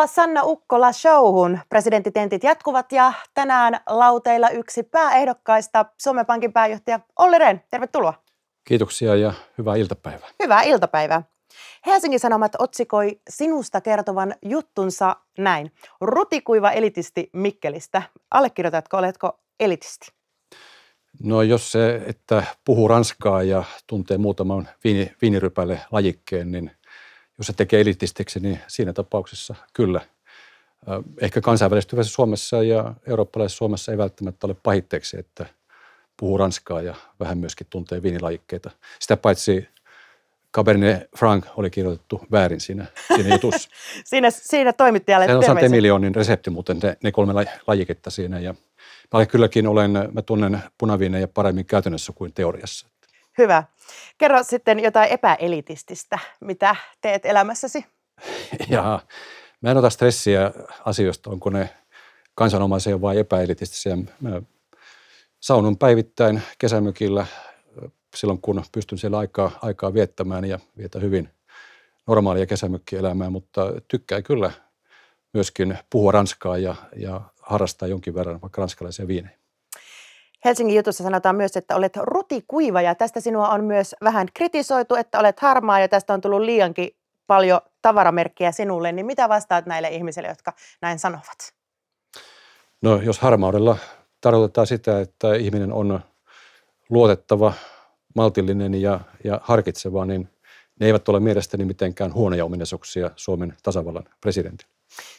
Tervetuloa Sanna Ukkola showhun. Presidenttitentit jatkuvat ja tänään lauteilla yksi pääehdokkaista, Suomen Pankin pääjohtaja Olli Rehn. Tervetuloa. Kiitoksia ja hyvää iltapäivää. Hyvää iltapäivää. Helsingin Sanomat otsikoi sinusta kertovan juttunsa näin. Rutikuiva elitisti Mikkelistä. Allekirjoitatko, oletko elitisti? No jos se, että puhuu ranskaa ja tuntee muutaman viini, viinirypäle lajikkeen, niin – jos se tekee elitistiksi, niin siinä tapauksessa kyllä. Ehkä kansainvälistyvässä Suomessa ja eurooppalaisessa Suomessa ei välttämättä ole pahitteeksi, että puhuu ranskaa ja vähän myöskin tuntee viinilajikkeita. Sitä paitsi Cabernet Frank oli kirjoitettu väärin siinä, siinä jutussa. siinä, siinä toimittajalle Se on San Emilionin resepti muuten, ne, ne kolme lajiketta siinä. Ja mä kylläkin olen, mä tunnen punaviinejä paremmin käytännössä kuin teoriassa. Hyvä. Kerro sitten jotain epäelitististä. Mitä teet elämässäsi? Jaha. Mä en ota stressiä asioista, onko ne kansanomaisia vai epäelitistisiä. Mä saunun päivittäin kesämökillä silloin, kun pystyn siellä aikaa, aikaa viettämään ja vietä hyvin normaalia kesämökkielämää, mutta tykkää kyllä myöskin puhua ranskaa ja, ja harrastaa jonkin verran vaikka ranskalaisia viinejä. Helsingin jutussa sanotaan myös, että olet rutikuiva ja tästä sinua on myös vähän kritisoitu, että olet harmaa ja tästä on tullut liiankin paljon tavaramerkkejä sinulle. Niin mitä vastaat näille ihmisille, jotka näin sanovat? No jos harmaudella tarkoitetaan sitä, että ihminen on luotettava, maltillinen ja, ja harkitseva, niin ne eivät ole mielestäni mitenkään huonoja ominaisuuksia Suomen tasavallan presidentille.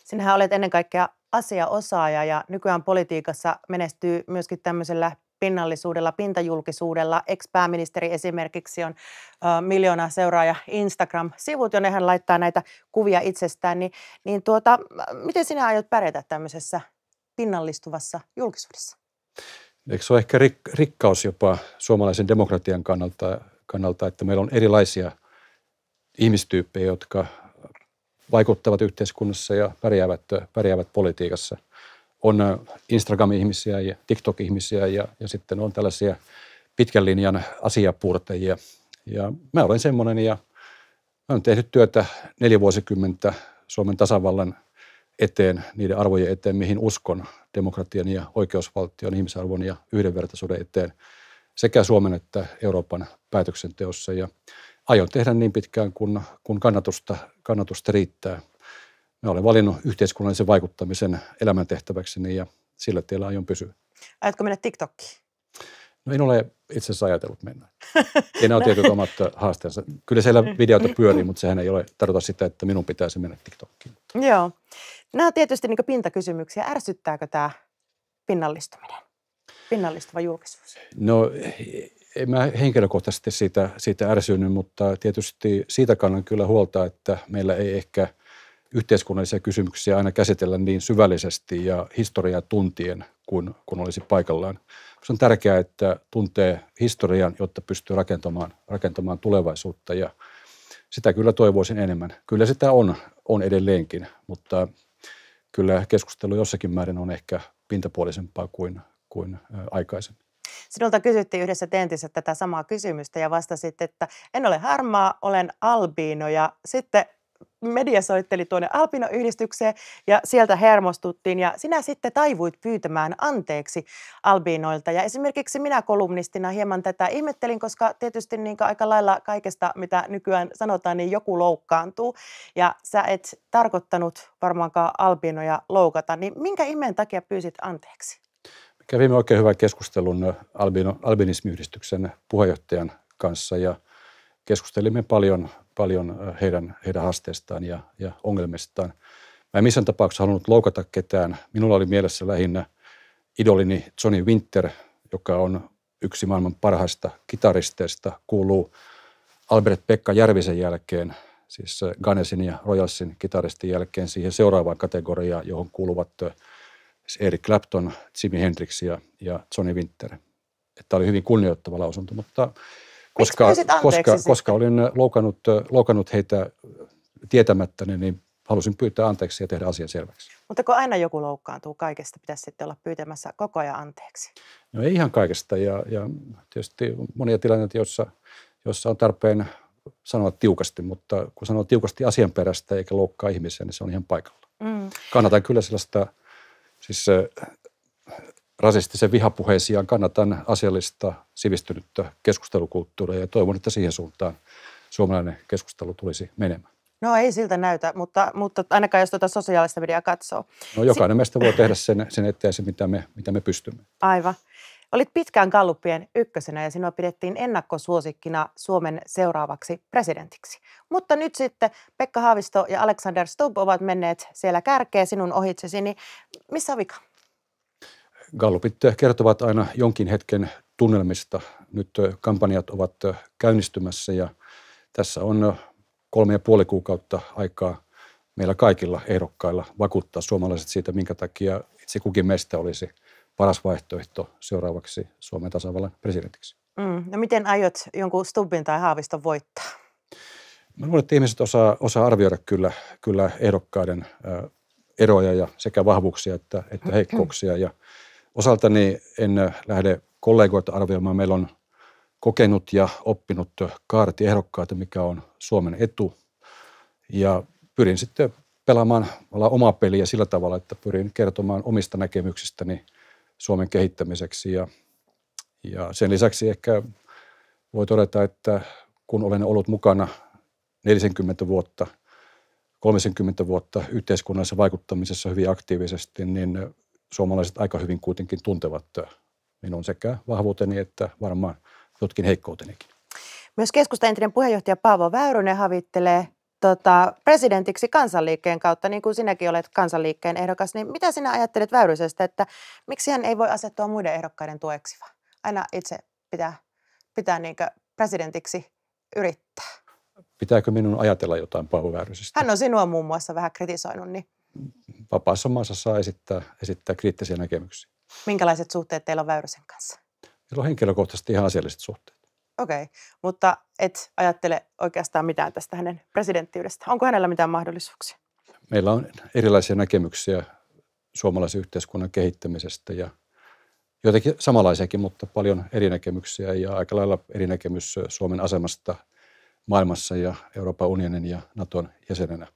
Sinähän olet ennen kaikkea asiaosaaja ja nykyään politiikassa menestyy myöskin tämmöisellä pinnallisuudella, pintajulkisuudella. Ex-pääministeri esimerkiksi on ö, miljoonaa seuraaja Instagram-sivut, jonne hän laittaa näitä kuvia itsestään. Niin, niin tuota, miten sinä aiot pärjätä tämmöisessä pinnallistuvassa julkisuudessa? Eikö se ole ehkä rik- rikkaus jopa suomalaisen demokratian kannalta, kannalta, että meillä on erilaisia ihmistyyppejä, jotka vaikuttavat yhteiskunnassa ja pärjäävät, pärjäävät politiikassa. On äh, Instagram-ihmisiä ja TikTok-ihmisiä ja, ja sitten on tällaisia pitkän linjan asiapuurtajia. Ja mä olen semmoinen ja mä olen tehnyt työtä neljä vuosikymmentä Suomen tasavallan eteen, niiden arvojen eteen, mihin uskon, demokratian ja oikeusvaltion, ihmisarvon ja yhdenvertaisuuden eteen sekä Suomen että Euroopan päätöksenteossa. Ja aion tehdä niin pitkään, kun, kun kannatusta, kannatusta riittää. Mä olen valinnut yhteiskunnallisen vaikuttamisen elämäntehtäväkseni ja sillä tiellä aion pysyä. Aiotko mennä TikTokiin? No en ole itse asiassa ajatellut mennä. Siinä ole tietyt omat haasteensa. Kyllä siellä videoita mm. pyörii, mutta sehän ei ole tarkoita sitä, että minun pitäisi mennä TikTokiin. Joo. Nämä on tietysti niin pintakysymyksiä. Ärsyttääkö tämä pinnallistuminen? Pinnallistuva julkisuus? No en mä henkilökohtaisesti siitä, siitä ärsynyt, mutta tietysti siitä kannan kyllä huolta, että meillä ei ehkä yhteiskunnallisia kysymyksiä aina käsitellä niin syvällisesti ja historiaa tuntien kuin, kun olisi paikallaan. Se on tärkeää, että tuntee historian, jotta pystyy rakentamaan, rakentamaan tulevaisuutta ja sitä kyllä toivoisin enemmän. Kyllä sitä on, on edelleenkin, mutta kyllä keskustelu jossakin määrin on ehkä pintapuolisempaa kuin, kuin aikaisemmin. Sinulta kysyttiin yhdessä tentissä tätä samaa kysymystä ja vastasit, että en ole harmaa, olen albiino ja sitten media soitteli tuonne Albiino-yhdistykseen ja sieltä hermostuttiin ja sinä sitten taivuit pyytämään anteeksi albiinoilta. Ja esimerkiksi minä kolumnistina hieman tätä ihmettelin, koska tietysti niin aika lailla kaikesta, mitä nykyään sanotaan, niin joku loukkaantuu. Ja sä et tarkoittanut varmaankaan albiinoja loukata, niin minkä ihmeen takia pyysit anteeksi? kävimme oikein hyvän keskustelun Albino, albinismiyhdistyksen puheenjohtajan kanssa ja keskustelimme paljon, paljon heidän, heidän haasteistaan ja, ja ongelmistaan. Mä en missään tapauksessa halunnut loukata ketään. Minulla oli mielessä lähinnä idolini Johnny Winter, joka on yksi maailman parhaista kitaristeista, kuuluu Albert Pekka Järvisen jälkeen, siis Ganesin ja Royalsin kitaristin jälkeen siihen seuraavaan kategoriaan, johon kuuluvat – Eric Clapton, Jimi Hendrix ja, ja Johnny Winter. Tämä oli hyvin kunnioittava lausunto, mutta koska, koska, koska olin loukannut, loukannut heitä tietämättäni, niin, niin halusin pyytää anteeksi ja tehdä asian selväksi. Mutta kun aina joku loukkaantuu kaikesta, pitäisi sitten olla pyytämässä koko ajan anteeksi? No ei ihan kaikesta ja, ja tietysti monia tilanteita, joissa, joissa on tarpeen sanoa tiukasti, mutta kun sanoo tiukasti asian perästä eikä loukkaa ihmisiä, niin se on ihan paikalla. Mm. Kannatan kyllä sellaista – Siis rasistisen vihapuheen sijaan kannatan asiallista, sivistynyttä keskustelukulttuuria ja toivon, että siihen suuntaan suomalainen keskustelu tulisi menemään. No ei siltä näytä, mutta, mutta ainakaan jos tuota sosiaalista mediaa katsoo. No jokainen si- meistä voi tehdä sen, sen eteen se, mitä me, mitä me pystymme. Aivan. Olit pitkään kalluppien ykkösenä ja sinua pidettiin ennakkosuosikkina Suomen seuraavaksi presidentiksi. Mutta nyt sitten Pekka Haavisto ja Alexander Stubb ovat menneet siellä kärkeen sinun ohitsesi, niin missä on vika? Gallupit eh, kertovat aina jonkin hetken tunnelmista. Nyt eh, kampanjat ovat eh, käynnistymässä ja tässä on kolme ja puoli kuukautta aikaa meillä kaikilla ehdokkailla vakuuttaa suomalaiset siitä, minkä takia itse kukin meistä olisi – paras vaihtoehto seuraavaksi Suomen tasavallan presidentiksi. Mm. No miten aiot jonkun Stubbin tai Haaviston voittaa? Mä luulen, että ihmiset osaa, osaa arvioida kyllä, kyllä ehdokkaiden ö, eroja ja sekä vahvuuksia että, että mm-hmm. heikkouksia. Ja osaltani en lähde kollegoita arvioimaan. Meillä on kokenut ja oppinut kaarti ehdokkaita, mikä on Suomen etu. Ja pyrin sitten pelaamaan omaa peliä sillä tavalla, että pyrin kertomaan omista näkemyksistäni – Suomen kehittämiseksi. Ja, ja sen lisäksi ehkä voi todeta, että kun olen ollut mukana 40 vuotta, 30 vuotta yhteiskunnallisessa vaikuttamisessa hyvin aktiivisesti, niin suomalaiset aika hyvin kuitenkin tuntevat minun sekä vahvuuteni että varmaan jotkin heikkoutenikin. Myös keskustan entinen puheenjohtaja Paavo Väyrynen havittelee tota, presidentiksi kansanliikkeen kautta, niin kuin sinäkin olet kansanliikkeen ehdokas, niin mitä sinä ajattelet Väyrysestä, että miksi hän ei voi asettua muiden ehdokkaiden tueksi, vaan aina itse pitää, pitää niin presidentiksi yrittää? Pitääkö minun ajatella jotain Paavo Väyrysestä? Hän on sinua muun muassa vähän kritisoinut, niin... Vapaassa maassa saa esittää, esittää kriittisiä näkemyksiä. Minkälaiset suhteet teillä on Väyrysen kanssa? Meillä on henkilökohtaisesti ihan asialliset suhteet. Okei, okay. mutta et ajattele oikeastaan mitään tästä hänen presidenttiydestä. Onko hänellä mitään mahdollisuuksia? Meillä on erilaisia näkemyksiä suomalaisen yhteiskunnan kehittämisestä ja joitakin samanlaisiakin, mutta paljon eri näkemyksiä ja aika lailla eri näkemys Suomen asemasta maailmassa ja Euroopan unionin ja Naton jäsenenä.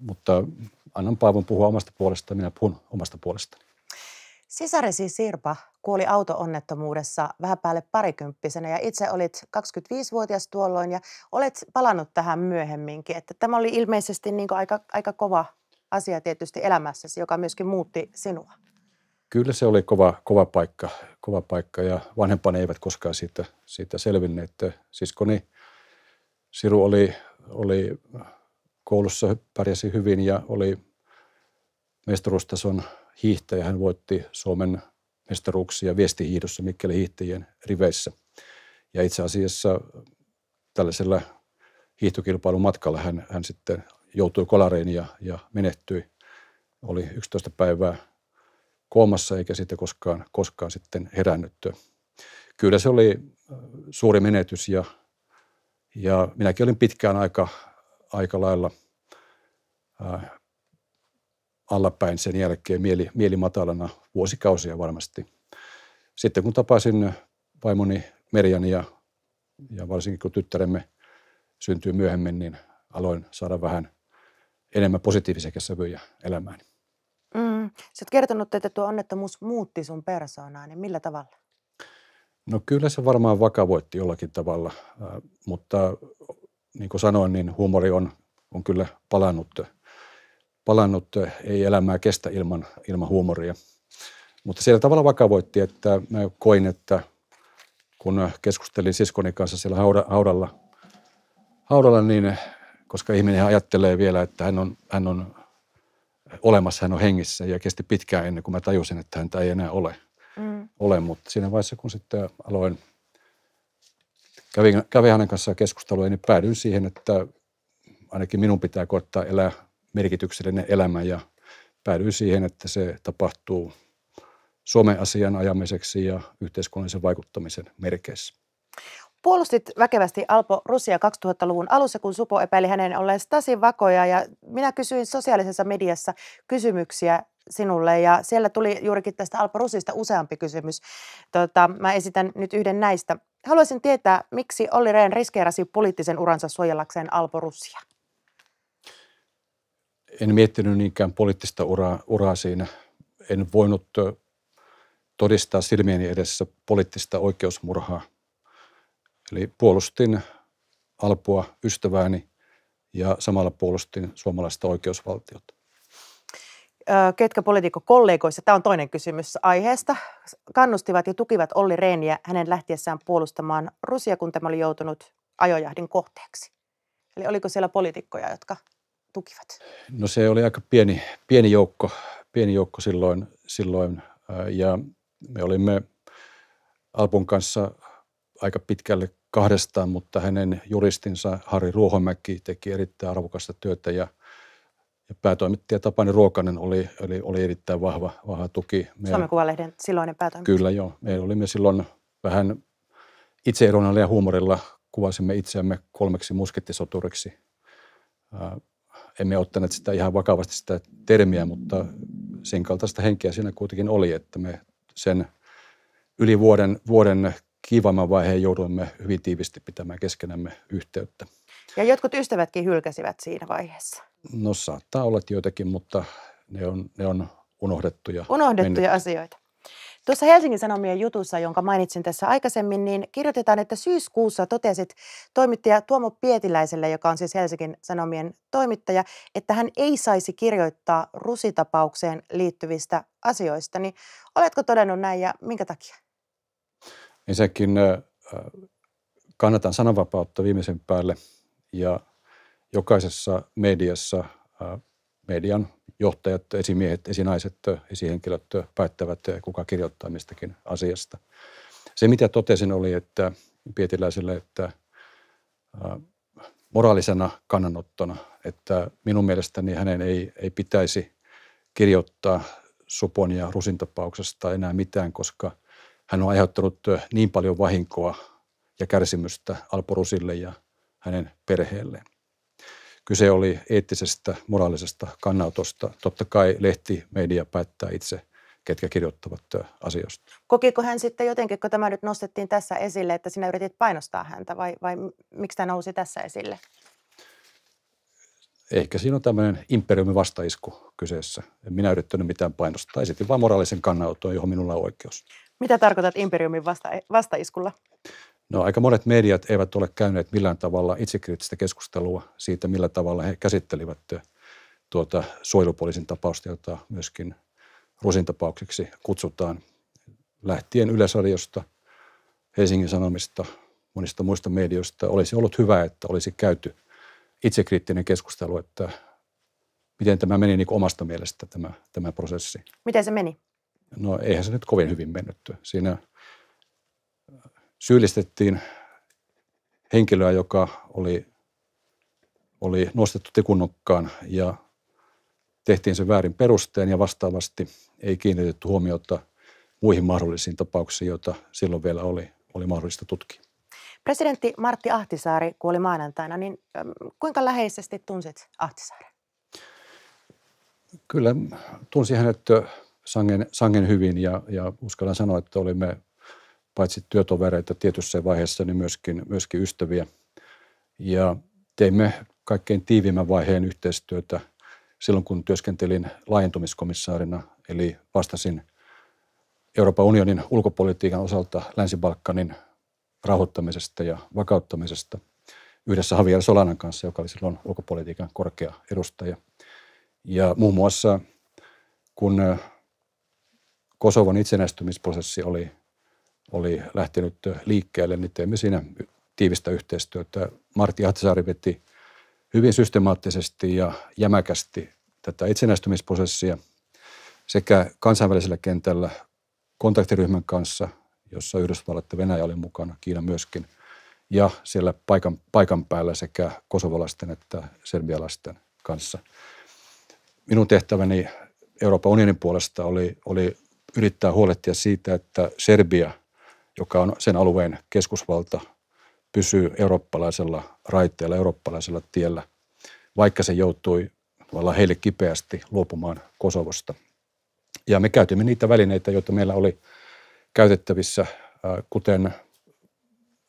Mutta annan Paavon puhua omasta puolestaan, minä puhun omasta puolestani. Sisaresi Sirpa kuoli auto-onnettomuudessa vähän päälle parikymppisenä ja itse olit 25-vuotias tuolloin ja olet palannut tähän myöhemminkin. Että tämä oli ilmeisesti niin aika, aika kova asia tietysti elämässäsi, joka myöskin muutti sinua. Kyllä se oli kova, kova, paikka, kova paikka ja vanhempani eivät koskaan siitä, siitä selvinneet. Siskoni niin Siru oli, oli koulussa pärjäsi hyvin ja oli mestaruustason hiihtäjä. Hän voitti Suomen mestaruuksia viestihiidossa Mikkeli hiihtäjien riveissä. Ja itse asiassa tällaisella hiihtokilpailun matkalla hän, hän sitten joutui kolareen ja, ja menehtyi. Oli 11 päivää koomassa eikä sitten koskaan, koskaan sitten herännyt. Kyllä se oli äh, suuri menetys ja, ja minäkin olin pitkään aika, aika lailla äh, allapäin sen jälkeen mieli, mieli matalana vuosikausia varmasti. Sitten kun tapasin vaimoni Merjan ja, ja varsinkin kun tyttäremme syntyy myöhemmin, niin aloin saada vähän enemmän positiivisia sävyjä elämään. Mm. Sä oot kertonut, että tuo onnettomuus muutti sun persoonaa, niin millä tavalla? No kyllä se varmaan vakavoitti jollakin tavalla, äh, mutta niin kuin sanoin, niin huumori on, on kyllä palannut palannut Ei elämää kestä ilman, ilman huumoria. Mutta siellä tavalla vakavoitti, että mä koin, että kun keskustelin siskoni kanssa siellä haudalla, haudalla, niin koska ihminen ajattelee vielä, että hän on, hän on olemassa, hän on hengissä ja kesti pitkään ennen kuin mä tajusin, että häntä ei enää ole. Mm. ole mutta siinä vaiheessa, kun sitten aloin, kävin, kävin hänen kanssaan keskustelua, niin päädyin siihen, että ainakin minun pitää koittaa elää merkityksellinen elämä ja päädyin siihen, että se tapahtuu Suomen asian ajamiseksi ja yhteiskunnallisen vaikuttamisen merkeissä. Puolustit väkevästi Alpo Rusia 2000-luvun alussa, kun Supo epäili hänen olleen Stasin vakoja ja minä kysyin sosiaalisessa mediassa kysymyksiä sinulle ja siellä tuli juurikin tästä Alpo Rusista useampi kysymys. Tota, mä esitän nyt yhden näistä. Haluaisin tietää, miksi Olli Rehn riskeerasi poliittisen uransa suojellakseen Alpo Rusia? en miettinyt niinkään poliittista uraa, uraa siinä. En voinut todistaa silmieni edessä poliittista oikeusmurhaa. Eli puolustin Alpua ystävääni ja samalla puolustin suomalaista oikeusvaltiota. Ketkä kollegoissa, tämä on toinen kysymys aiheesta, kannustivat ja tukivat Olli Reeniä hänen lähtiessään puolustamaan Rusia, kun tämä oli joutunut ajojahdin kohteeksi? Eli oliko siellä poliitikkoja, jotka tukivat? No se oli aika pieni, pieni joukko, pieni joukko silloin, silloin äh, ja me olimme Alpun kanssa aika pitkälle kahdestaan, mutta hänen juristinsa Harri Ruohomäki teki erittäin arvokasta työtä ja, ja päätoimittaja Tapani Ruokanen oli, oli, oli erittäin vahva, vahva tuki. Meillä, Suomen Kuvalehden silloinen päätoimittaja. Kyllä joo. Me olimme silloin vähän itseironialla ja huumorilla kuvasimme itseämme kolmeksi muskettisoturiksi. Äh, emme ottaneet sitä ihan vakavasti sitä termiä, mutta sen kaltaista henkeä siinä kuitenkin oli, että me sen yli vuoden, vuoden kiivaamman vaiheen jouduimme hyvin tiivisti pitämään keskenämme yhteyttä. Ja jotkut ystävätkin hylkäsivät siinä vaiheessa. No saattaa olla joitakin, mutta ne on, ne on unohdettuja. Unohdettuja mennyt. asioita. Tuossa Helsingin Sanomien jutussa, jonka mainitsin tässä aikaisemmin, niin kirjoitetaan, että syyskuussa totesit toimittaja Tuomo Pietiläiselle, joka on siis Helsingin Sanomien toimittaja, että hän ei saisi kirjoittaa rusitapaukseen liittyvistä asioista. Niin oletko todennut näin ja minkä takia? Ensinnäkin kannatan sananvapautta viimeisen päälle ja jokaisessa mediassa median johtajat, esimiehet, esinaiset, esihenkilöt päättävät, kuka kirjoittaa mistäkin asiasta. Se, mitä totesin, oli, että Pietiläiselle, että moraalisena kannanottona, että minun mielestäni hänen ei, ei pitäisi kirjoittaa Supon ja Rusin tapauksesta enää mitään, koska hän on aiheuttanut niin paljon vahinkoa ja kärsimystä Alpo Rusille ja hänen perheelleen. Kyse oli eettisestä, moraalisesta kannautosta, Totta kai lehti, media päättää itse, ketkä kirjoittavat äh, asioista. Kokiko hän sitten jotenkin, kun tämä nyt nostettiin tässä esille, että sinä yritit painostaa häntä vai, vai miksi tämä nousi tässä esille? Ehkä siinä on tämmöinen imperiumin vastaisku kyseessä. En minä yrittänyt mitään painostaa. Esitin vain moraalisen kannanoton, johon minulla on oikeus. Mitä tarkoitat imperiumin vasta- vastaiskulla? No aika monet mediat eivät ole käyneet millään tavalla itsekriittistä keskustelua siitä, millä tavalla he käsittelivät tuota suojelupoliisin tapausta, jota myöskin Rusin tapaukseksi kutsutaan lähtien Yleisradiosta, Helsingin Sanomista, monista muista medioista. Olisi ollut hyvä, että olisi käyty itsekriittinen keskustelu, että miten tämä meni niin omasta mielestä tämä, tämä prosessi. Miten se meni? No eihän se nyt kovin hyvin mennyt. Siinä syyllistettiin henkilöä, joka oli, oli nostettu tikunnokkaan ja tehtiin se väärin perusteen ja vastaavasti ei kiinnitetty huomiota muihin mahdollisiin tapauksiin, joita silloin vielä oli, oli mahdollista tutkia. Presidentti Martti Ahtisaari kuoli maanantaina, niin kuinka läheisesti tunsit Ahtisaaren? Kyllä tunsin hänet sangen, sangen hyvin ja, ja uskallan sanoa, että olimme paitsi työtovereita tietyssä vaiheessa, niin myöskin, myöskin ystäviä. Ja teimme kaikkein tiivimmän vaiheen yhteistyötä silloin, kun työskentelin laajentumiskomissaarina, eli vastasin Euroopan unionin ulkopolitiikan osalta Länsi-Balkanin rahoittamisesta ja vakauttamisesta yhdessä Javier Solanan kanssa, joka oli silloin ulkopolitiikan korkea edustaja. Ja muun muassa kun Kosovon itsenäistymisprosessi oli oli lähtenyt liikkeelle, niin teimme siinä tiivistä yhteistyötä. Martti Ahtisaari veti hyvin systemaattisesti ja jämäkästi tätä itsenäistymisprosessia sekä kansainvälisellä kentällä kontaktiryhmän kanssa, jossa Yhdysvallat ja Venäjä oli mukana, Kiina myöskin, ja siellä paikan, paikan päällä sekä kosovalaisten että serbialaisten kanssa. Minun tehtäväni Euroopan unionin puolesta oli, oli yrittää huolehtia siitä, että Serbia – joka on sen alueen keskusvalta, pysyy eurooppalaisella raiteella, eurooppalaisella tiellä, vaikka se joutui tavallaan heille kipeästi luopumaan Kosovosta. Ja me käytimme niitä välineitä, joita meillä oli käytettävissä, äh, kuten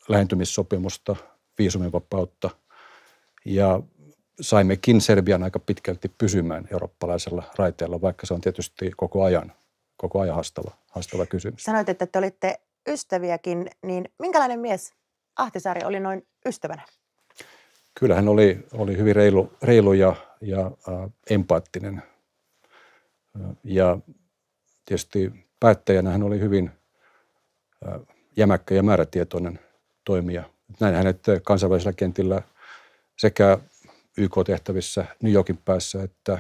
lähentymissopimusta, viisumivapautta ja saimmekin Serbian aika pitkälti pysymään eurooppalaisella raiteella, vaikka se on tietysti koko ajan, koko ajan haastava, haastava kysymys. Sanoit, että te olitte ystäviäkin, niin minkälainen mies Ahtisaari oli noin ystävänä? Kyllä hän oli, oli hyvin reilu, reilu ja, ja äh, empaattinen. Ja tietysti päättäjänä hän oli hyvin äh, jämäkkä ja määrätietoinen toimija. Näin hänet kansainvälisellä kentillä sekä YK-tehtävissä New Yorkin päässä että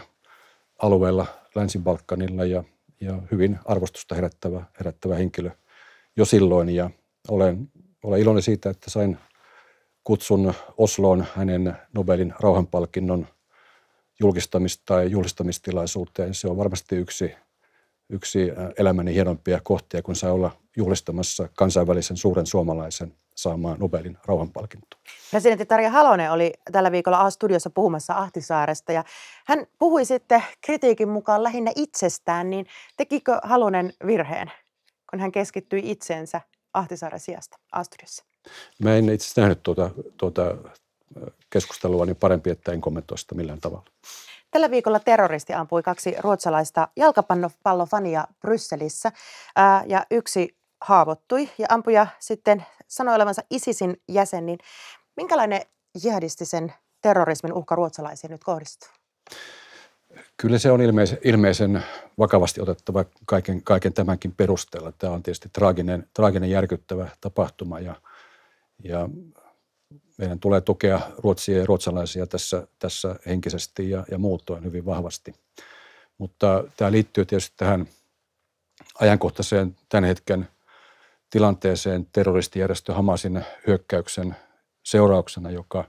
alueella Länsi-Balkanilla ja, ja hyvin arvostusta herättävä, herättävä henkilö – jo silloin ja olen, olen iloinen siitä, että sain kutsun Osloon hänen Nobelin rauhanpalkinnon julkistamista tai julistamistilaisuuteen. Se on varmasti yksi, yksi elämäni hienompia kohtia, kun saa olla juhlistamassa kansainvälisen suuren suomalaisen saamaan Nobelin rauhanpalkintoa. Presidentti Tarja Halonen oli tällä viikolla A-studiossa puhumassa Ahtisaaresta ja hän puhui sitten kritiikin mukaan lähinnä itsestään, niin tekikö Halonen virheen? kun hän keskittyi itseensä Ahtisaaren sijasta a Mä en itse nähnyt tuota, tuota keskustelua, niin parempi, että en kommentoi sitä millään tavalla. Tällä viikolla terroristi ampui kaksi ruotsalaista jalkapallofania Brysselissä ää, ja yksi haavoittui ja ampuja sitten sanoi olevansa ISISin jäsen, niin minkälainen jihadistisen terrorismin uhka ruotsalaisiin nyt kohdistuu? Kyllä se on ilmeisen, ilmeisen vakavasti otettava kaiken, kaiken tämänkin perusteella. Tämä on tietysti traaginen, traaginen järkyttävä tapahtuma ja, ja meidän tulee tukea ruotsia ja ruotsalaisia tässä, tässä henkisesti ja, ja muutoin hyvin vahvasti. Mutta tämä liittyy tietysti tähän ajankohtaiseen tämän hetken tilanteeseen terroristijärjestö Hamasin hyökkäyksen seurauksena, joka,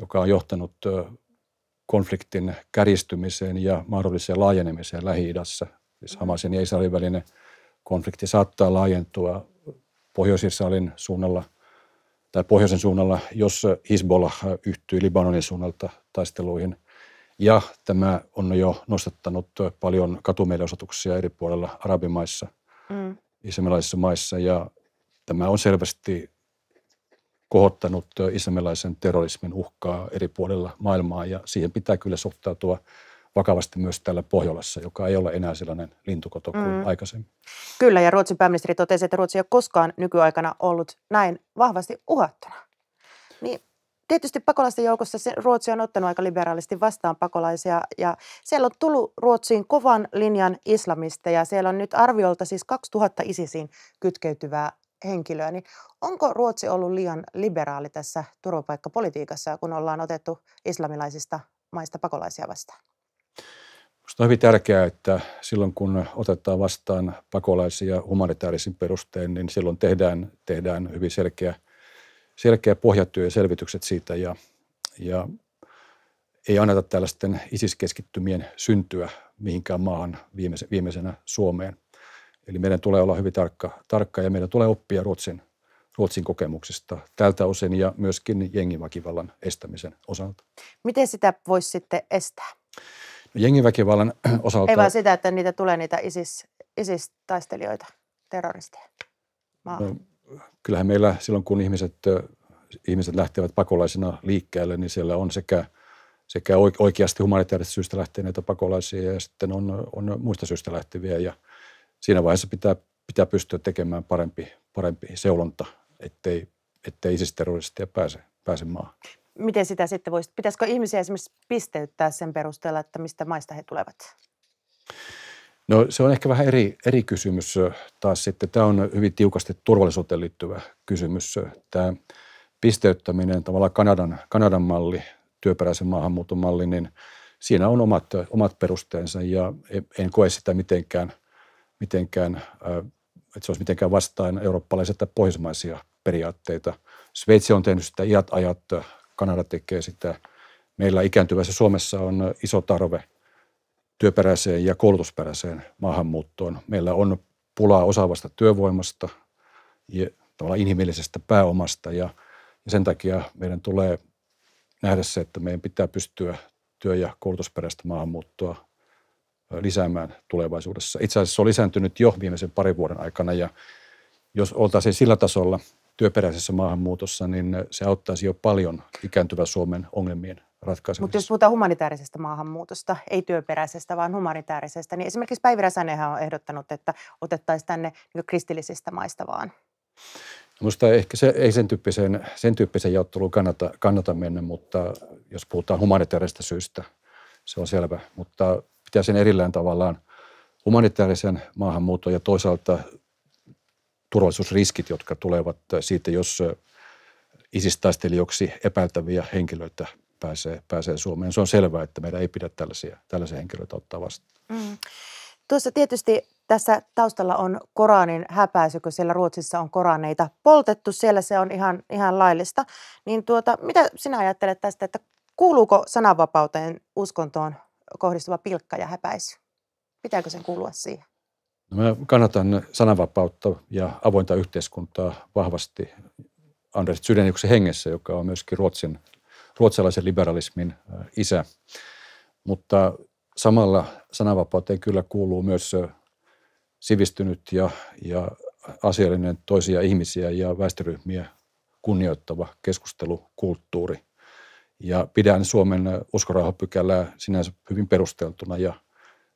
joka on johtanut konfliktin kärjistymiseen ja mahdolliseen laajenemiseen Lähi-idässä. Siis Hamasin ja Israelin välinen konflikti saattaa laajentua Pohjois-Israelin suunnalla tai pohjoisen suunnalla, jos Hezbollah yhtyy Libanonin suunnalta taisteluihin. Ja tämä on jo nostattanut paljon katumielenosoituksia eri puolilla arabimaissa, mm. islamilaisissa maissa ja tämä on selvästi kohottanut islamilaisen terrorismin uhkaa eri puolilla maailmaa ja siihen pitää kyllä suhtautua vakavasti myös täällä Pohjolassa, joka ei ole enää sellainen lintukoto kuin mm. aikaisemmin. Kyllä, ja Ruotsin pääministeri totesi, että Ruotsi ei ole koskaan nykyaikana ollut näin vahvasti uhattuna. Niin tietysti pakolaisten joukossa Ruotsi on ottanut aika liberaalisti vastaan pakolaisia ja siellä on tullut Ruotsiin kovan linjan islamisteja. Siellä on nyt arviolta siis 2000 ISISiin kytkeytyvää henkilöä, niin onko Ruotsi ollut liian liberaali tässä turvapaikkapolitiikassa, kun ollaan otettu islamilaisista maista pakolaisia vastaan? Minusta on hyvin tärkeää, että silloin kun otetaan vastaan pakolaisia humanitaarisin perustein, niin silloin tehdään, tehdään hyvin selkeä, selkeä pohjatyö ja selvitykset siitä ja, ja ei anneta tällaisten ISIS-keskittymien syntyä mihinkään maahan viimeisenä Suomeen. Eli meidän tulee olla hyvin tarkka, tarkka ja meidän tulee oppia Ruotsin, Ruotsin kokemuksista tältä osin ja myöskin jengiväkivallan estämisen osalta. Miten sitä voisi sitten estää? No, jengiväkivallan osalta... Ei vaan sitä, että niitä tulee niitä ISIS, ISIS-taistelijoita, terroristeja No, kyllähän meillä silloin, kun ihmiset, ihmiset lähtevät pakolaisina liikkeelle, niin siellä on sekä – sekä oikeasti humanitaarisesta syystä lähteneitä pakolaisia ja sitten on, on muista syistä lähteviä. Ja siinä vaiheessa pitää, pitää pystyä tekemään parempi, parempi seulonta, ettei, ettei ISIS-terroristia pääse, pääse maahan. Miten sitä sitten voisi, pitäisikö ihmisiä esimerkiksi pisteyttää sen perusteella, että mistä maista he tulevat? No se on ehkä vähän eri, eri kysymys taas sitten. Tämä on hyvin tiukasti turvallisuuteen liittyvä kysymys. Tämä pisteyttäminen, tavallaan Kanadan, Kanadan malli, työperäisen maahanmuuton malli, niin siinä on omat, omat perusteensa ja e, en koe sitä mitenkään – mitenkään, että se olisi mitenkään vastaan eurooppalaisia tai pohjoismaisia periaatteita. Sveitsi on tehnyt sitä iät ajat, Kanada tekee sitä. Meillä ikääntyvässä Suomessa on iso tarve työperäiseen ja koulutusperäiseen maahanmuuttoon. Meillä on pulaa osaavasta työvoimasta ja tavallaan inhimillisestä pääomasta ja, ja sen takia meidän tulee nähdä se, että meidän pitää pystyä työ- ja koulutusperäistä maahanmuuttoa lisäämään tulevaisuudessa. Itse asiassa se on lisääntynyt jo viimeisen parin vuoden aikana ja jos oltaisiin sillä tasolla työperäisessä maahanmuutossa, niin se auttaisi jo paljon ikääntyvän Suomen ongelmien ratkaisemisessa. Mutta jos puhutaan humanitaarisesta maahanmuutosta, ei työperäisestä, vaan humanitaarisesta, niin esimerkiksi Päivi Räsänenhän on ehdottanut, että otettaisiin tänne niin kristillisistä maista vaan. No Minusta ehkä se, ei sen tyyppiseen, sen tyyppiseen jaotteluun kannata, kannata mennä, mutta jos puhutaan humanitaarisesta syystä, se on selvä. Mutta pitää sen erillään tavallaan humanitaarisen maahanmuuton ja toisaalta turvallisuusriskit, jotka tulevat siitä, jos isistaistelijoksi epäiltäviä henkilöitä pääsee, pääsee Suomeen. Se on selvää, että meidän ei pidä tällaisia, tällaisia henkilöitä ottaa vastaan. Mm. Tuossa tietysti tässä taustalla on Koranin häpäisy, kun siellä Ruotsissa on Koraneita poltettu, siellä se on ihan, ihan laillista. Niin tuota, mitä sinä ajattelet tästä, että kuuluuko sananvapauteen uskontoon kohdistuva pilkka ja häpäisy. Pitääkö sen kuulua siihen? No mä kannatan sananvapautta ja avointa yhteiskuntaa vahvasti Anders Sydeniuksen hengessä, joka on myöskin Ruotsin, ruotsalaisen liberalismin äh, isä. Mutta samalla sananvapauteen kyllä kuuluu myös äh, sivistynyt ja, ja asiallinen toisia ihmisiä ja väestöryhmiä kunnioittava keskustelukulttuuri ja pidän Suomen uskorauhapykälää sinänsä hyvin perusteltuna ja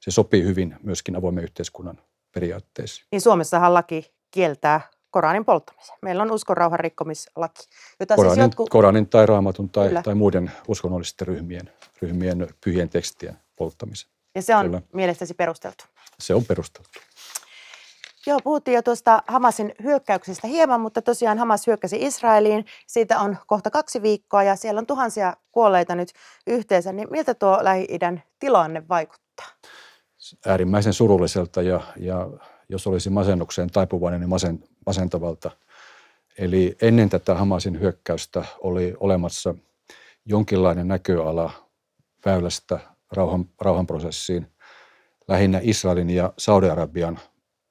se sopii hyvin myöskin avoimen yhteiskunnan periaatteisiin. Niin Suomessahan laki kieltää Koranin polttamisen. Meillä on uskonrauhan rikkomislaki. Jota siis Koranin, siis jotkut... Koranin tai raamatun tai, tai muiden uskonnollisten ryhmien, ryhmien pyhien tekstien polttamisen. Ja se on Kyllä. mielestäsi perusteltu? Se on perusteltu. Joo, puhuttiin jo tuosta Hamasin hyökkäyksestä hieman, mutta tosiaan Hamas hyökkäsi Israeliin. Siitä on kohta kaksi viikkoa ja siellä on tuhansia kuolleita nyt yhteensä. Niin miltä tuo Lähi-idän tilanne vaikuttaa? Äärimmäisen surulliselta ja, ja jos olisi masennukseen taipuvainen, niin masen, masentavalta. Eli ennen tätä Hamasin hyökkäystä oli olemassa jonkinlainen näköala väylästä rauhan, rauhanprosessiin – lähinnä Israelin ja Saudi-Arabian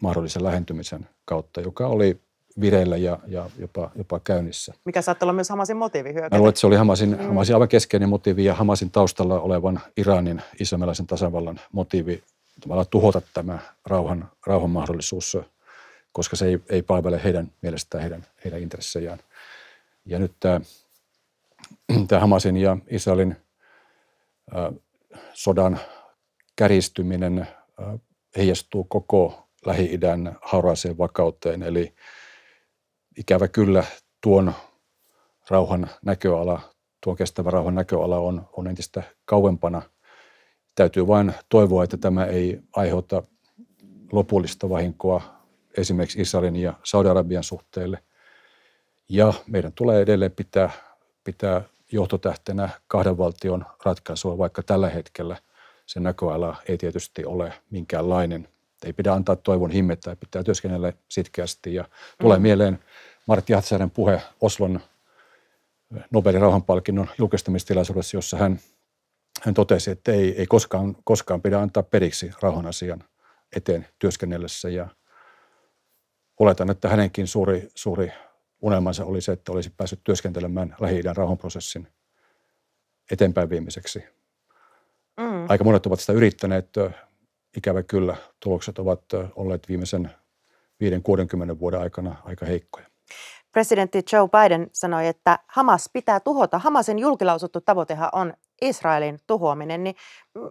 mahdollisen lähentymisen kautta, joka oli vireillä ja, ja jopa, jopa käynnissä. Mikä saattaa olla myös Hamasin motiivi hyökätä? Mä luulen, että se oli Hamasin, mm. Hamasin aivan keskeinen motiivi ja Hamasin taustalla olevan Iranin islamilaisen tasavallan motiivi tavallaan tuhota tämä rauhan, rauhan mahdollisuus, koska se ei, ei palvele heidän mielestään heidän, heidän intressejään. Ja nyt tämä, tämä Hamasin ja Israelin äh, sodan käristyminen äh, heijastuu koko Lähi-idän hauraaseen vakauteen. Eli ikävä kyllä tuon rauhan näköala, tuon kestävän rauhan näköala on, on entistä kauempana. Täytyy vain toivoa, että tämä ei aiheuta lopullista vahinkoa esimerkiksi Israelin ja Saudi-Arabian suhteelle. Ja meidän tulee edelleen pitää, pitää johtotähtenä kahden valtion ratkaisua, vaikka tällä hetkellä sen näköala ei tietysti ole minkäänlainen – ei pidä antaa toivon himmettä, pitää työskennellä sitkeästi. Ja tulee mm. mieleen Martti Ahtisaaren puhe Oslon Nobelin rauhanpalkinnon julkistamistilaisuudessa, jossa hän, hän totesi, että ei, ei koskaan, koskaan pidä antaa periksi rauhan asian eteen työskennellessä. Ja oletan, että hänenkin suuri, suuri unelmansa oli se, että olisi päässyt työskentelemään Lähi-idän rauhanprosessin eteenpäin viimiseksi. Mm. Aika monet ovat sitä yrittäneet ikävä kyllä tulokset ovat olleet viimeisen 5-60 vuoden aikana aika heikkoja. Presidentti Joe Biden sanoi, että Hamas pitää tuhota. Hamasin julkilausuttu tavoitehan on Israelin tuhoaminen. Niin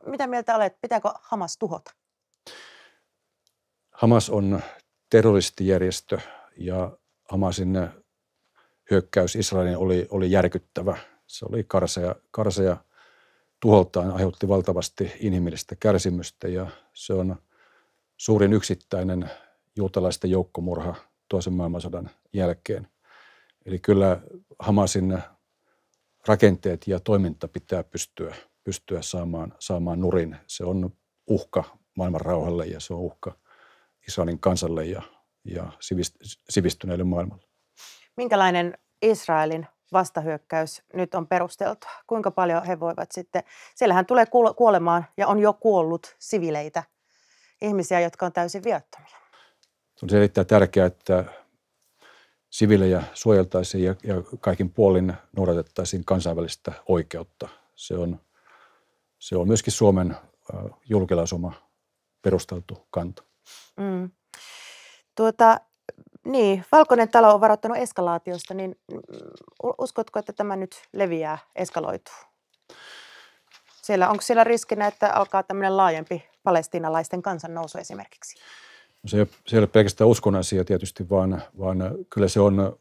mitä mieltä olet, pitääkö Hamas tuhota? Hamas on terroristijärjestö ja Hamasin hyökkäys Israelin oli, oli järkyttävä. Se oli karsea, karsea tuholtaan aiheutti valtavasti inhimillistä kärsimystä ja se on suurin yksittäinen juutalaisten joukkomurha toisen maailmansodan jälkeen. Eli kyllä Hamasin rakenteet ja toiminta pitää pystyä, pystyä saamaan, saamaan nurin. Se on uhka maailman rauhalle ja se on uhka Israelin kansalle ja, ja sivistyneelle maailmalle. Minkälainen Israelin vastahyökkäys nyt on perusteltua? Kuinka paljon he voivat sitten, siellähän tulee kuolemaan ja on jo kuollut sivileitä, ihmisiä, jotka on täysin viattomia. On erittäin tärkeää, että sivilejä suojeltaisiin ja, ja kaikin puolin noudatettaisiin kansainvälistä oikeutta. Se on, se on myöskin Suomen julkilausuma perusteltu kanta. Mm. Tuota, niin, Valkoinen talo on varoittanut eskalaatiosta, niin mm, uskotko, että tämä nyt leviää, eskaloituu? Siellä, onko siellä riskinä, että alkaa tämmöinen laajempi palestinalaisten kansan nousu esimerkiksi? No se, ei ole, se ei ole pelkästään uskon asia tietysti, vaan, vaan kyllä se on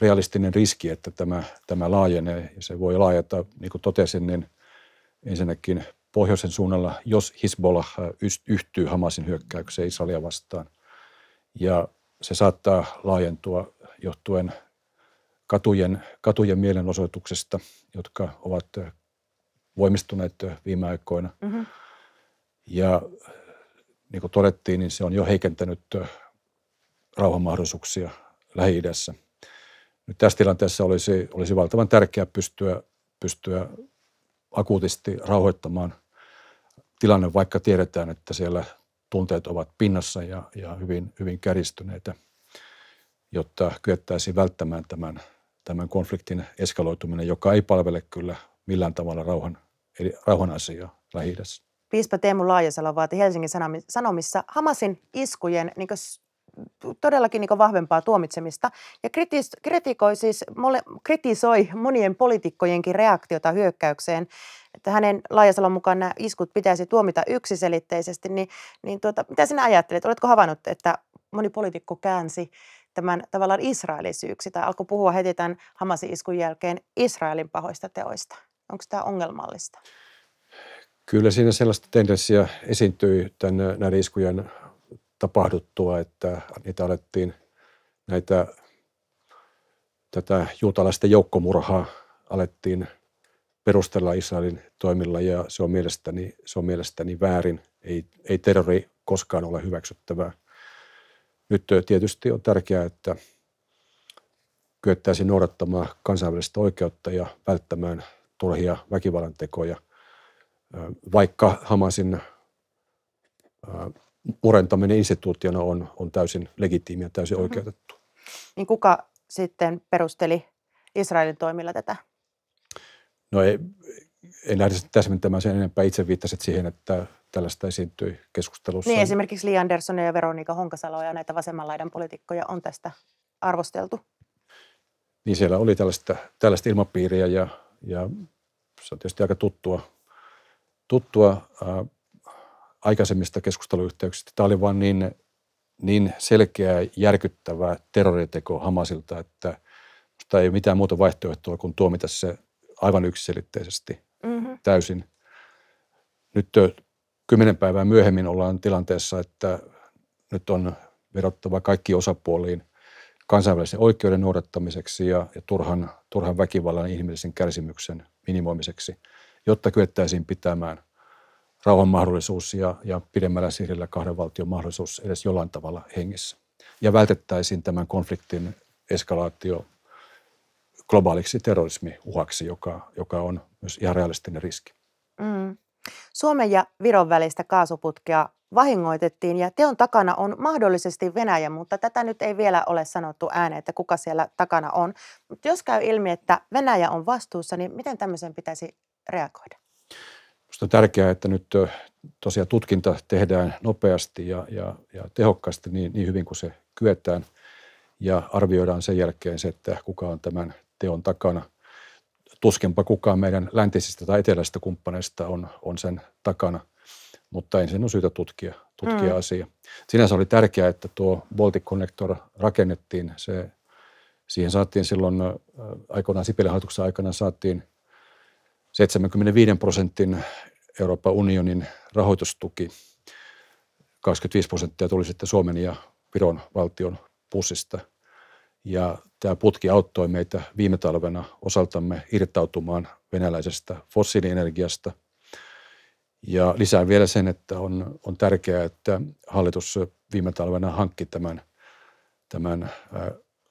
realistinen riski, että tämä, tämä laajenee. Ja se voi laajata, niin kuin totesin, niin ensinnäkin pohjoisen suunnalla, jos Hisbollah yhtyy Hamasin hyökkäykseen Israelia vastaan. Ja se saattaa laajentua johtuen katujen, katujen mielenosoituksista, jotka ovat voimistuneet viime aikoina. Mm-hmm. Ja niin kuin todettiin, niin se on jo heikentänyt rauhanmahdollisuuksia Lähi-idässä. Nyt tässä tilanteessa olisi, olisi valtavan tärkeää pystyä, pystyä akuutisti rauhoittamaan tilanne, vaikka tiedetään, että siellä tunteet ovat pinnassa ja, ja hyvin, hyvin käristyneitä, jotta kyettäisiin välttämään tämän, tämän konfliktin eskaloituminen, joka ei palvele kyllä millään tavalla rauhan, eli rauhan asiaa lähi Piispa Teemu Laajasalo vaati Helsingin Sanomissa Hamasin iskujen niin todellakin niin vahvempaa tuomitsemista ja kritis, kritikoi siis, mole, kritisoi monien poliitikkojenkin reaktiota hyökkäykseen että hänen Laajasalon mukaan nämä iskut pitäisi tuomita yksiselitteisesti, niin, niin tuota, mitä sinä ajattelet? Oletko havainnut, että moni poliitikko käänsi tämän tavallaan Israelin syyksi tai alkoi puhua heti tämän Hamasin iskun jälkeen Israelin pahoista teoista? Onko tämä ongelmallista? Kyllä siinä sellaista tendenssiä esiintyi tämän, näiden iskujen tapahduttua, että niitä alettiin näitä, tätä juutalaista joukkomurhaa alettiin perustella Israelin toimilla ja se on mielestäni, se on mielestäni väärin. Ei, ei terrori koskaan ole hyväksyttävää. Nyt tietysti on tärkeää, että kyettäisiin noudattamaan kansainvälistä oikeutta ja välttämään turhia väkivallan tekoja, vaikka Hamasin murentaminen instituutiona on, on täysin legitiimiä, täysin mm-hmm. oikeutettu. Niin kuka sitten perusteli Israelin toimilla tätä? No ei, en lähde täsmentämään sen enempää. Itse viittasit siihen, että tällaista esiintyi keskustelussa. Niin, esimerkiksi Li Andersson ja Veronika Honkasalo ja näitä vasemmanlaidan poliitikkoja on tästä arvosteltu. Niin siellä oli tällaista, tällaista ilmapiiriä ja, ja se on tietysti aika tuttua, tuttua äh, aikaisemmista keskusteluyhteyksistä. Tämä oli vain niin, niin selkeä, järkyttävä terroriteko Hamasilta, että sitä ei ole mitään muuta vaihtoehtoa kuin tuomita se aivan yksiselitteisesti mm-hmm. täysin. Nyt kymmenen päivää myöhemmin ollaan tilanteessa, että nyt on vedottava kaikki osapuoliin kansainvälisen oikeuden noudattamiseksi ja, ja turhan, turhan väkivallan ja inhimillisen kärsimyksen minimoimiseksi, jotta kyettäisiin pitämään – rauhan mahdollisuus ja, ja pidemmällä siirillä kahden valtion mahdollisuus edes jollain tavalla hengissä. Ja vältettäisiin tämän konfliktin eskalaatio globaaliksi terrorismiuhaksi, joka, joka on myös ihan realistinen riski. Mm. Suomen ja Viron välistä kaasuputkea vahingoitettiin ja teon takana on mahdollisesti Venäjä, mutta tätä nyt ei vielä ole sanottu ääneen, että kuka siellä takana on. Mutta jos käy ilmi, että Venäjä on vastuussa, niin miten tämmöisen pitäisi reagoida? Minusta on tärkeää, että nyt tosiaan tutkinta tehdään nopeasti ja, ja, ja tehokkaasti niin, niin hyvin kuin se kyetään ja arvioidaan sen jälkeen se, että kuka on tämän teon takana. Tuskinpa kukaan meidän läntisistä tai eteläisistä kumppaneista on, on sen takana, mutta sen ole syytä tutkia, tutkia mm. asia. Sinänsä oli tärkeää, että tuo Baltic Connector rakennettiin. Se, siihen saatiin silloin aikoinaan Sipilän hallituksen aikana saatiin – 75 prosentin Euroopan unionin rahoitustuki, 25 prosenttia tuli sitten Suomen ja Viron valtion pussista. Ja tämä putki auttoi meitä viime talvena osaltamme irtautumaan venäläisestä fossiilienergiasta. Ja lisään vielä sen, että on, on tärkeää, että hallitus viime talvena hankki tämän, tämän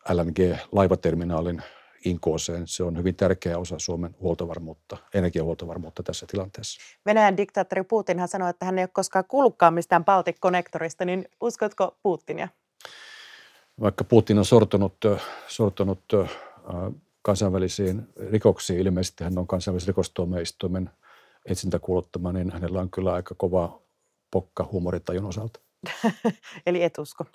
LNG-laivaterminaalin Inkooseen. Se on hyvin tärkeä osa Suomen huoltovarmuutta, energiahuoltovarmuutta tässä tilanteessa. Venäjän diktaattori Putinhan sanoi, että hän ei ole koskaan kuullutkaan mistään Baltic Connectorista, niin uskotko Putinia? Vaikka Putin on sortunut, sortunut äh, kansainvälisiin rikoksiin, ilmeisesti hän on kansainvälisen rikostuomioistuimen kuuluttama, niin hänellä on kyllä aika kova pokka huumorintajun osalta. Eli etusko.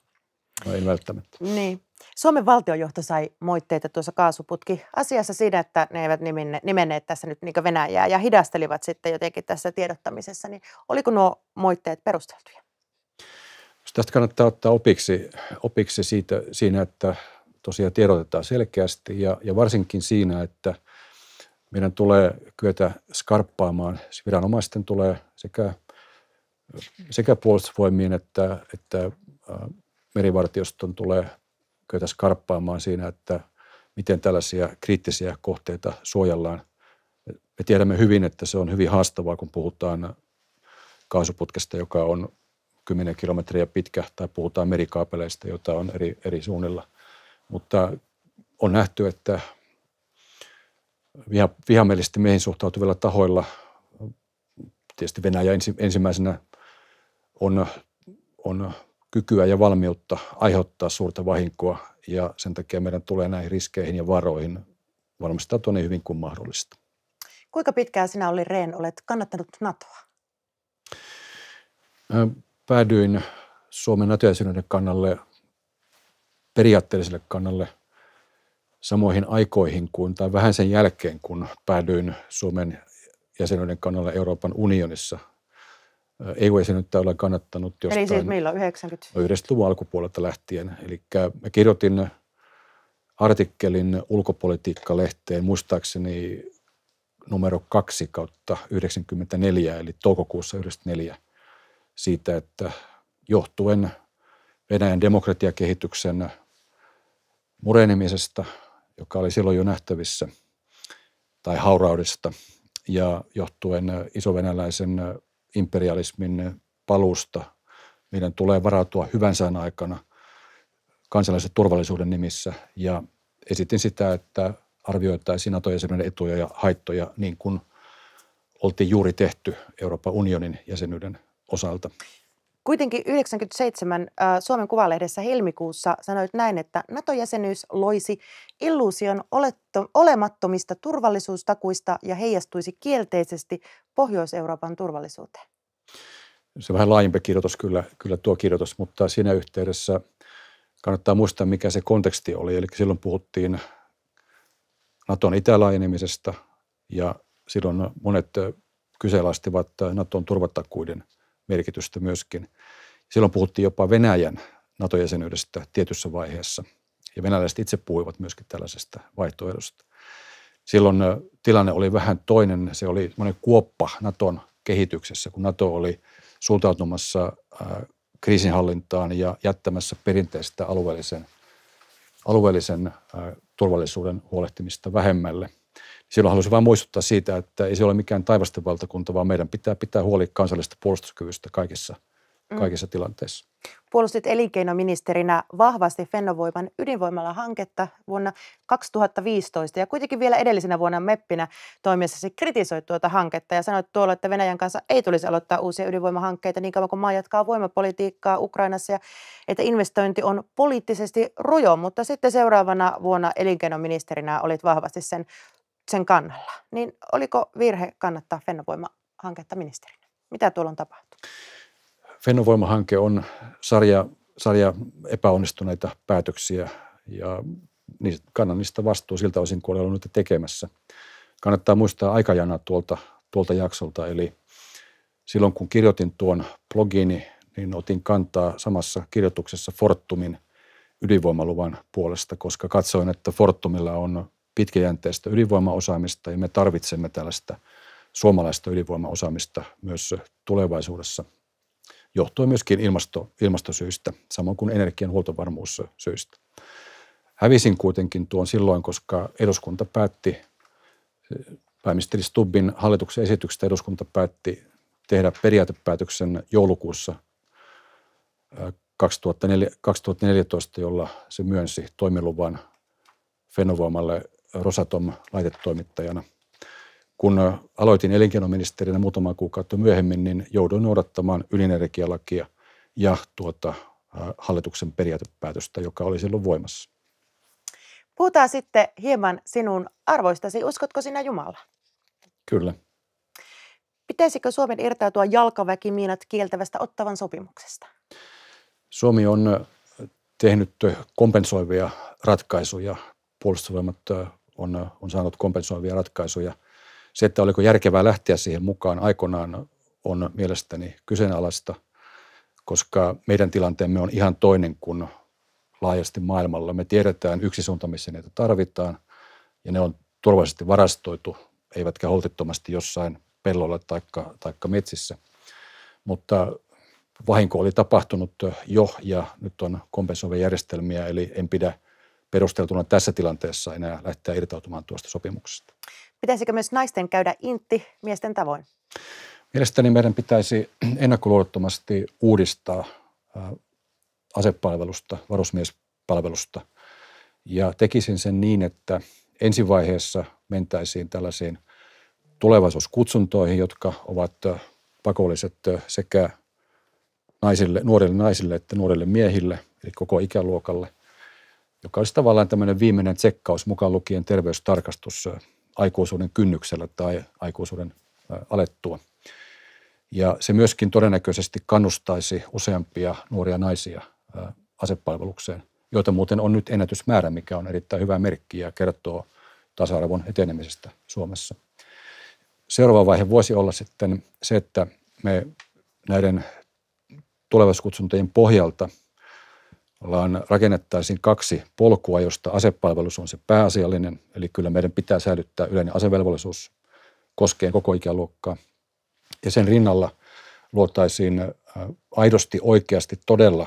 No ei välttämättä. Niin. Suomen valtiojohto sai moitteita tuossa kaasuputki-asiassa siinä, että ne eivät nimenne, nimenneet tässä nyt niin Venäjää ja hidastelivat sitten jotenkin tässä tiedottamisessa. Niin oliko nuo moitteet perusteltuja? Tästä kannattaa ottaa opiksi, opiksi siitä, siinä, että tosiaan tiedotetaan selkeästi ja, ja varsinkin siinä, että meidän tulee kyetä skarppaamaan, siis viranomaisten tulee sekä, sekä puolustusvoimien että, että merivartioston tulee kyetä skarppaamaan siinä, että miten tällaisia kriittisiä kohteita suojellaan. Me tiedämme hyvin, että se on hyvin haastavaa, kun puhutaan kaasuputkesta, joka on 10 kilometriä pitkä, tai puhutaan merikaapeleista, joita on eri, eri suunnilla. Mutta on nähty, että viha, vihamielisesti meihin suhtautuvilla tahoilla, tietysti Venäjä ensi, ensimmäisenä, on, on kykyä ja valmiutta aiheuttaa suurta vahinkoa ja sen takia meidän tulee näihin riskeihin ja varoihin valmistautua niin hyvin kuin mahdollista. Kuinka pitkään sinä, oli Reen, olet kannattanut NATOa? Päädyin Suomen nato kannalle, periaatteelliselle kannalle samoihin aikoihin kuin, tai vähän sen jälkeen, kun päädyin Suomen jäsenyyden kannalle Euroopan unionissa – EU-jäsenyyttä ole kannattanut jostain. Eli siis on 90? Yhdestä luvun alkupuolelta lähtien. Eli mä kirjoitin artikkelin ulkopolitiikka-lehteen muistaakseni numero 2 kautta 94, eli toukokuussa 94, siitä, että johtuen Venäjän demokratiakehityksen murenemisesta, joka oli silloin jo nähtävissä, tai hauraudesta, ja johtuen isovenäläisen imperialismin palusta. Meidän tulee varautua hyvän sään aikana kansallisen turvallisuuden nimissä ja esitin sitä, että arvioitaisiin NATO-jäsenyyden etuja ja haittoja niin kuin oltiin juuri tehty Euroopan unionin jäsenyyden osalta. Kuitenkin 97 äh, Suomen Kuvalehdessä helmikuussa sanoit näin, että NATO-jäsenyys loisi illuusion olemattomista turvallisuustakuista ja heijastuisi kielteisesti Pohjois-Euroopan turvallisuuteen. Se on vähän laajempi kirjoitus kyllä, kyllä tuo kirjoitus, mutta siinä yhteydessä kannattaa muistaa, mikä se konteksti oli. Eli silloin puhuttiin Naton itälaajenemisesta ja silloin monet kyseenalaistivat Naton turvatakuiden – merkitystä myöskin. Silloin puhuttiin jopa Venäjän NATO-jäsenyydestä tietyssä vaiheessa, ja venäläiset itse puhuivat myöskin tällaisesta vaihtoehdosta. Silloin tilanne oli vähän toinen, se oli semmoinen kuoppa Naton kehityksessä, kun Nato oli suuntautumassa kriisinhallintaan ja jättämässä perinteistä alueellisen, alueellisen turvallisuuden huolehtimista vähemmälle – Silloin haluaisin vain muistuttaa siitä, että ei se ole mikään taivasten valtakunta, vaan meidän pitää pitää huoli kansallisesta puolustuskyvystä kaikissa, mm. kaikissa tilanteissa. Puolustit elinkeinoministerinä vahvasti Fennovoiman ydinvoimalla hanketta vuonna 2015 ja kuitenkin vielä edellisenä vuonna meppinä toimiessasi kritisoi tuota hanketta ja sanoit tuolla, että Venäjän kanssa ei tulisi aloittaa uusia ydinvoimahankkeita niin kauan kuin maa jatkaa voimapolitiikkaa Ukrainassa ja että investointi on poliittisesti rujo, mutta sitten seuraavana vuonna elinkeinoministerinä olit vahvasti sen sen kannalla. Niin oliko virhe kannattaa Fennovoima-hanketta ministerinä? Mitä tuolla on tapahtunut? Fennovoima-hanke on sarja, sarja epäonnistuneita päätöksiä ja niistä, kannan niistä vastuu siltä osin, kun olen ollut niitä tekemässä. Kannattaa muistaa aikajana tuolta, tuolta jaksolta, eli silloin kun kirjoitin tuon blogini, niin otin kantaa samassa kirjoituksessa Fortumin ydinvoimaluvan puolesta, koska katsoin, että Fortumilla on pitkäjänteistä ydinvoimaosaamista ja me tarvitsemme tällaista suomalaista ydinvoimaosaamista myös tulevaisuudessa johtuen myöskin ilmasto, ilmastosyistä, samoin kuin energian huoltovarmuussyistä. Hävisin kuitenkin tuon silloin, koska eduskunta päätti, pääministeri Stubbin hallituksen esityksestä eduskunta päätti tehdä periaatepäätöksen joulukuussa 2014, jolla se myönsi toimiluvan Fenovoimalle – Rosatom laitetoimittajana. Kun aloitin elinkeinoministerinä muutama kuukautta myöhemmin, niin jouduin noudattamaan ydinenergialakia ja tuota hallituksen periaatepäätöstä, joka oli silloin voimassa. Puhutaan sitten hieman sinun arvoistasi. Uskotko sinä Jumala? Kyllä. Pitäisikö Suomen irtautua jalkaväkimiinat kieltävästä ottavan sopimuksesta? Suomi on tehnyt kompensoivia ratkaisuja. Puolustusvoimat on, on saanut kompensoivia ratkaisuja. Se, että oliko järkevää lähteä siihen mukaan aikoinaan, on mielestäni kyseenalaista, koska meidän tilanteemme on ihan toinen kuin laajasti maailmalla. Me tiedetään missä että tarvitaan, ja ne on turvallisesti varastoitu, eivätkä holtittomasti jossain pellolla tai taikka metsissä. Mutta vahinko oli tapahtunut jo ja nyt on kompensoivia järjestelmiä, eli en pidä perusteltuna tässä tilanteessa enää lähteä irtautumaan tuosta sopimuksesta. Pitäisikö myös naisten käydä intti miesten tavoin? Mielestäni meidän pitäisi ennakkoluulottomasti uudistaa asepalvelusta, varusmiespalvelusta. Ja tekisin sen niin, että ensivaiheessa mentäisiin tällaisiin tulevaisuuskutsuntoihin, jotka ovat pakolliset sekä naisille, nuorille naisille että nuorille miehille, eli koko ikäluokalle – joka olisi tavallaan tämmöinen viimeinen tsekkaus mukaan lukien terveystarkastus aikuisuuden kynnyksellä tai aikuisuuden alettua. Ja se myöskin todennäköisesti kannustaisi useampia nuoria naisia asepalvelukseen, joita muuten on nyt ennätysmäärä, mikä on erittäin hyvä merkki ja kertoo tasa-arvon etenemisestä Suomessa. Seuraava vaihe voisi olla sitten se, että me näiden tulevaisuuskutsuntojen pohjalta – tavallaan rakennettaisiin kaksi polkua, josta asepalvelus on se pääasiallinen, eli kyllä meidän pitää säilyttää yleinen asevelvollisuus koskien koko ikäluokkaa. Ja sen rinnalla luotaisiin aidosti, oikeasti, todella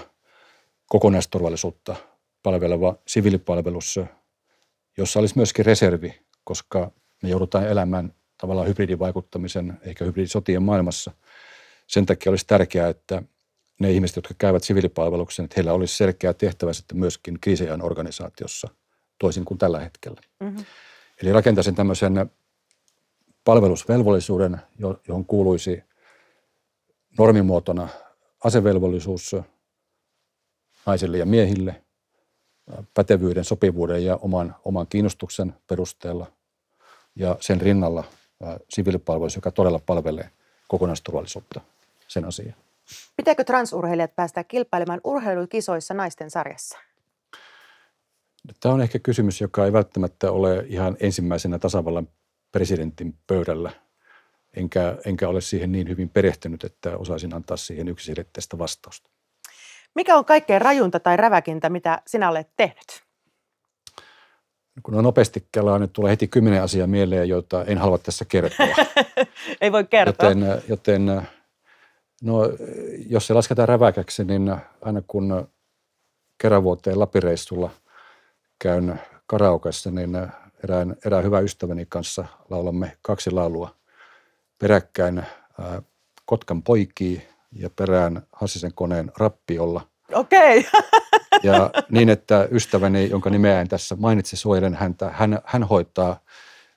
kokonaisturvallisuutta palveleva siviilipalvelus, jossa olisi myöskin reservi, koska me joudutaan elämään tavallaan hybridivaikuttamisen eikä hybridisotien maailmassa. Sen takia olisi tärkeää, että – ne ihmiset, jotka käyvät siviilipalveluksen, että heillä olisi selkeä tehtävä sitten myöskin kriisiajan organisaatiossa, toisin kuin tällä hetkellä. Mm-hmm. Eli rakentaisin tämmöisen palvelusvelvollisuuden, johon kuuluisi normimuotona asevelvollisuus naisille ja miehille, pätevyyden, sopivuuden ja oman, oman kiinnostuksen perusteella ja sen rinnalla siviilipalvelus, joka todella palvelee kokonaisturvallisuutta, sen asian. Pitääkö transurheilijat päästä kilpailemaan urheilukisoissa naisten sarjassa? No, Tämä on ehkä kysymys, joka ei välttämättä ole ihan ensimmäisenä tasavallan presidentin pöydällä, enkä, enkä ole siihen niin hyvin perehtynyt, että osaisin antaa siihen yksiselitteistä vastausta. Mikä on kaikkein rajunta tai räväkintä, mitä sinä olet tehnyt? No, kun on nopeasti kelaa, nyt tulee heti kymmenen asiaa mieleen, joita en halua tässä kertoa. ei voi kertoa. Joten, joten No, jos se lasketaan räväkäksi, niin aina kun kerävuoteen Lapireissulla käyn karaokeissa, niin erään, erään hyvän ystäväni kanssa laulamme kaksi laulua peräkkäin ää, Kotkan poikii ja perään Hassisen koneen rappiolla. Okei. Okay. ja niin, että ystäväni, jonka nimeä en tässä mainitse suojelen häntä, hän, hän hoitaa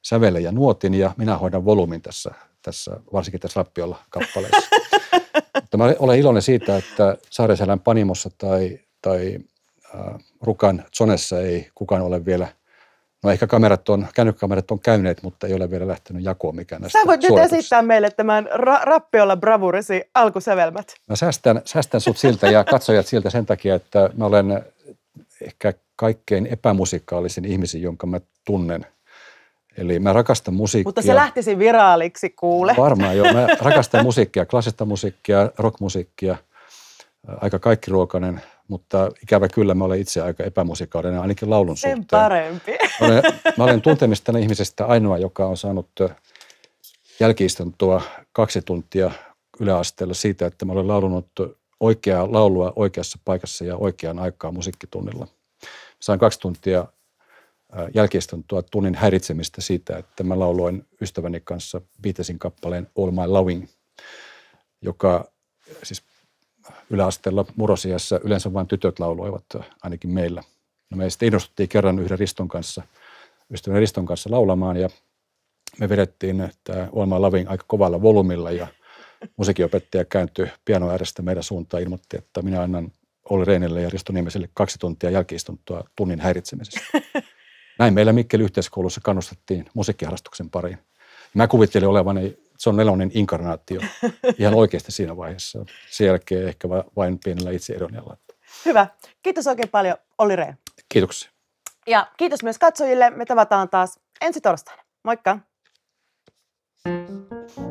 sävelen ja nuotin ja minä hoidan volyymin tässä, tässä varsinkin tässä rappiolla kappaleessa. Mutta mä olen iloinen siitä, että Saarisälän Panimossa tai, tai äh, Rukan Zonessa ei kukaan ole vielä – No ehkä kamerat on, kännykkäkamerat on käyneet, mutta ei ole vielä lähtenyt jakoon mikään näistä Sä voit nyt esittää meille tämän ra- rappiolla bravurisi alkusävelmät. Mä säästän, säästän sut siltä ja katsojat siltä sen takia, että mä olen ehkä kaikkein epämusikaalisin ihmisen, jonka mä tunnen – Eli mä rakastan musiikkia. Mutta se lähtisi viraaliksi, kuule. Varmaan joo. Mä rakastan musiikkia, klassista musiikkia, rockmusiikkia, äh, aika kaikki ruokainen, mutta ikävä kyllä mä olen itse aika epämusikaalinen, ainakin laulun Sen suhteen. parempi. Mä olen, mä olen tuntemistani ihmisestä ainoa, joka on saanut äh, jälkiistuntoa kaksi tuntia yläasteella siitä, että mä olen laulunut oikeaa laulua oikeassa paikassa ja oikeaan aikaan musiikkitunnilla. Sain kaksi tuntia jälkeistuntoa tunnin häiritsemistä siitä, että mä lauloin ystäväni kanssa Beatlesin kappaleen All My Loving, joka siis yläasteella murosiassa yleensä vain tytöt lauloivat, ainakin meillä. No me sitten innostuttiin kerran yhden Riston kanssa, ystävän Riston kanssa laulamaan ja me vedettiin tämä All My Loving aika kovalla volyymilla ja musiikinopettaja kääntyi piano äärestä meidän suuntaan ilmoitti, että minä annan Olli Reinille ja Risto Niemiselle kaksi tuntia jälkiistuntoa tunnin häiritsemisestä. Näin meillä mikkeli yhteiskoulussa kannustettiin musiikkiharrastuksen pariin. Mä kuvittelin olevani se on nelonen inkarnaatio ihan oikeasti siinä vaiheessa. Sen jälkeen ehkä vain pienellä itseironialla. Hyvä. Kiitos oikein paljon Olli Rehn. Kiitoksia. Ja kiitos myös katsojille. Me tavataan taas ensi torstaina. Moikka! thank you